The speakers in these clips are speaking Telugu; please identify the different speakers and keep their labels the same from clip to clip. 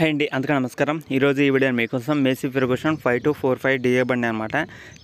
Speaker 1: హాయ్ అండి అందుకే నమస్కారం ఈరోజు ఈ వీడియో మీకోసం Massey Ferguson five two four five D A బండి అనమాట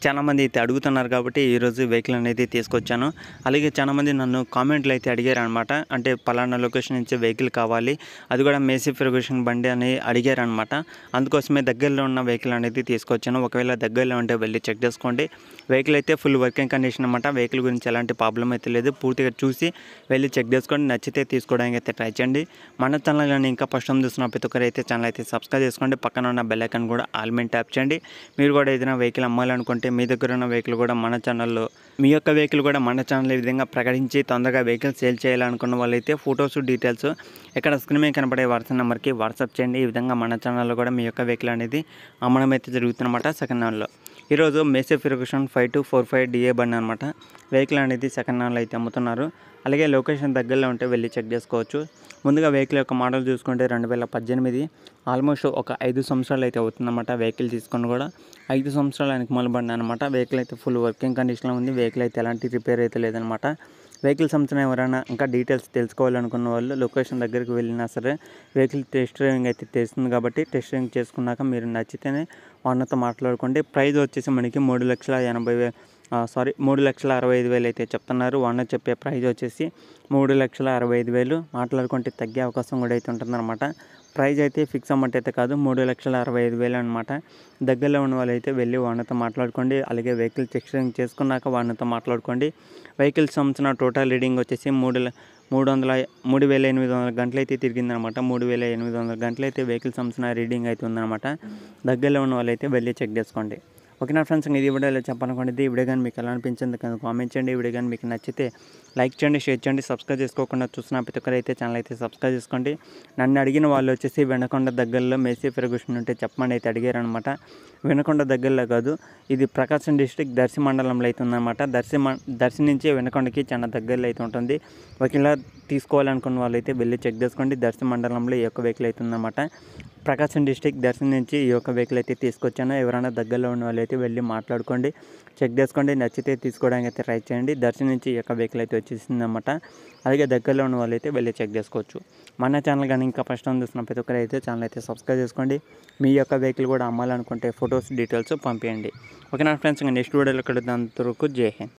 Speaker 1: చాలామంది అయితే అడుగుతున్నారు కాబట్టి ఈరోజు వెహికల్ అనేది తీసుకొచ్చాను అలాగే చాలామంది నన్ను కామెంట్లు అయితే అడిగారు అనమాట అంటే పలానా లొకేషన్ నుంచి వెహికల్ కావాలి అది కూడా మేసీ ఫెర్గూషన్ బండి అని అడిగారు అనమాట అందుకోసమే దగ్గరలో ఉన్న వెహికల్ అనేది తీసుకొచ్చాను ఒకవేళ దగ్గరలో ఉంటే వెళ్ళి చెక్ చేసుకోండి వెహికల్ అయితే ఫుల్ వర్కింగ్ కండిషన్ అనమాట వెహికల్ గురించి ఎలాంటి ప్రాబ్లం అయితే లేదు పూర్తిగా చూసి వెళ్ళి చెక్ చేసుకోండి నచ్చితే తీసుకోవడానికి అయితే ట్రై చేయండి మన ఛానల్ ఇంకా ఫస్ట్ టైం చూసిన ప్రతి ఒక్కరైతే ఛానల్ అయితే సబ్స్క్రైబ్ చేసుకోండి పక్కన ఉన్న బెల్లైకన్ కూడా ఆల్మెంట్ ట్యాప్ చేయండి మీరు కూడా ఏదైనా వెహికల్ అమ్మాలనుకుంటే మీ దగ్గర ఉన్న వెహికల్ కూడా మన ఛానల్లో మీ యొక్క వెహికల్ కూడా మన ఛానల్ ఈ విధంగా ప్రకటించి తొందరగా వెహికల్ సేల్ చేయాలనుకున్న వాళ్ళైతే ఫొటోస్ డీటెయిల్స్ ఇక్కడ స్క్రీన్ మీద కనబడే వాట్సాప్ నెంబర్కి వాట్సాప్ చేయండి ఈ విధంగా మన ఛానల్లో కూడా మీ యొక్క వెహికల్ అనేది అమ్మడం అయితే జరుగుతుందన్నమాట సెకండ్ హ్యాండ్లో ఈరోజు Massey Ferguson five two four five D A బండి అనమాట వెహికల్ అనేది సెకండ్ హ్యాండ్ అయితే అమ్ముతున్నారు అలాగే లొకేషన్ దగ్గరలో ఉంటే వెళ్ళి చెక్ చేసుకోవచ్చు ముందుగా వెహికల్ యొక్క మోడల్ చూసుకుంటే రెండు వేల పద్దెనిమిది ఆల్మోస్ట్ ఒక ఐదు సంవత్సరాలు అయితే అవుతుందన్నమాట వెహికల్ తీసుకొని కూడా ఐదు సంవత్సరాలు వెనకమల బండి అనమాట వెహికల్ అయితే ఫుల్ వర్కింగ్ కండిషన్లో ఉంది వెహికల్ అయితే ఎలాంటి రిపేర్ అయితే లేదనమాట వెహికల్స్ అమ్ముతున్న ఎవరైనా ఇంకా డీటెయిల్స్ తెలుసుకోవాలనుకున్న వాళ్ళు లొకేషన్ దగ్గరికి వెళ్ళినా సరే వెహికల్ టెస్ట్ డ్రైవింగ్ అయితే తెలుస్తుంది కాబట్టి టెస్ట్ డ్రైవింగ్ చేసుకున్నాక మీరు నచ్చితేనే వాళ్ళతో మాట్లాడుకోండి ప్రైజ్ వచ్చేసి మనకి మూడు లక్షల ఎనభై వేలు సారీ మూడు లక్షల అరవై ఐదు వేలు అయితే చెప్తున్నారు ఓనర్ చెప్పే ప్రైజ్ వచ్చేసి మూడు లక్షల అరవై ఐదు వేలు మాట్లాడుకుంటే తగ్గే అవకాశం కూడా అయితే ఉంటుందన్నమాట ప్రైజ్ అయితే ఫిక్స్ అమౌంట్ అయితే కాదు మూడు లక్షల అరవై ఐదు వేలు అనమాట దగ్గరలో ఉన్న వాళ్ళు అయితే వెళ్ళి వాళ్ళతో మాట్లాడుకోండి అలాగే వెహికల్ చెక్సింగ్ చేసుకున్నాక వాళ్ళతో మాట్లాడుకోండి వెహికల్ సంబంధించిన టోటల్ రీడింగ్ వచ్చేసి మూడు మూడు వందల మూడు వేల ఎనిమిది వందల గంటలు అయితే తిరిగిందనమాట మూడు వేల ఎనిమిది వందల గంటలు అయితే వెహికల్ సంబంధించిన రీడింగ్ అయితే ఉందన్నమాట దగ్గరలో ఉన్న వాళ్ళైతే వెళ్ళి చెక్ చేసుకోండి నా ఫ్రెండ్స్ ఇది ఇలా చెప్పాలనుకోండి ఈ వీడియో కానీ మీకు ఎలా అనిపించింది కానీ కామెంట్ చేయండి ఈ వీడియో కానీ మీకు నచ్చితే లైక్ చేయండి షేర్ చేయండి సబ్స్క్రైబ్ చేసుకోకుండా చూసిన ప్రతి ఒక్కరైతే అయితే ఛానల్ అయితే సబ్స్క్రైబ్ చేసుకోండి నన్ను అడిగిన వాళ్ళు వచ్చేసి వెనకొండ దగ్గరలో మేసీ ఫెరగూషన్ ఉంటే చెప్పమని అయితే అడిగారనమాట వెనకొండ దగ్గరలో కాదు ఇది ప్రకాశం డిస్టిక్ దర్శి మండలంలో అయితే ఉందన్నమాట దర్శి దర్శి నుంచి వెనకొండకి చాలా దగ్గరలో అయితే ఉంటుంది ఒకవేళ తీసుకోవాలనుకున్న వాళ్ళు అయితే వెళ్ళి చెక్ చేసుకోండి దర్శి మండలంలో ఈ యొక్క వెహికల్ అయితే ఉందన్నమాట ప్రకాశం డిస్టిక్ దర్శనం నుంచి ఈ యొక్క వెహికల్ అయితే తీసుకొచ్చాను ఎవరైనా దగ్గరలో ఉన్న అయితే వెళ్ళి మాట్లాడుకోండి చెక్ చేసుకోండి నచ్చితే తీసుకోవడానికి అయితే ట్రై చేయండి దర్శనం నుంచి ఈ యొక్క వెహికల్ అయితే వచ్చేసిందన్నమాట అలాగే దగ్గరలో ఉన్న వాళ్ళైతే వెళ్ళి చెక్ చేసుకోవచ్చు మన ఛానల్ కానీ ఇంకా ఫస్ట్ టైం చూసిన ప్రతి ఒక్కరైతే ఛానల్ అయితే సబ్స్క్రైబ్ చేసుకోండి మీ యొక్క వెహికల్ కూడా అమ్మాలనుకుంటే ఫొటోస్ డీటెయిల్స్ పంపేయండి ఓకే నా ఫ్రెండ్స్ ఇంకా నెక్స్ట్ వీడియోలో కలుద్దాం వరకు జై హింద్